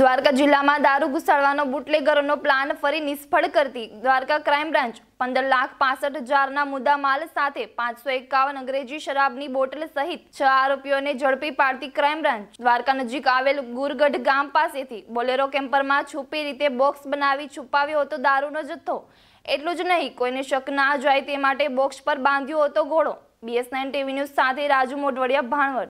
દ્વારકા જિલ્લામાં દારૂ ઘુસાડવાનો બુટલેગરોનો પ્લાન ફરી નિષ્ફળ કરતી દ્વારકા ક્રાઇમ બ્રાન્ચ પંદર લાખ પાસઠ હજારના મુદ્દામાલ સાથે પાંચસો એકાવન અંગ્રેજી શરાબની બોટલ સહિત છ આરોપીઓને ઝડપી પાડતી ક્રાઇમ બ્રાન્ચ દ્વારકા નજીક આવેલ ગુરગઢ ગામ પાસેથી બોલેરો કેમ્પરમાં છુપી રીતે બોક્સ બનાવી છુપાવ્યો હતો દારૂનો જથ્થો એટલું જ નહીં કોઈને શક ના જાય તે માટે બોક્સ પર બાંધ્યો હતો ઘોડો બીએસ નાઇન ટીવી ન્યૂઝ સાથે રાજુ મોઢવડિયા ભાણવડ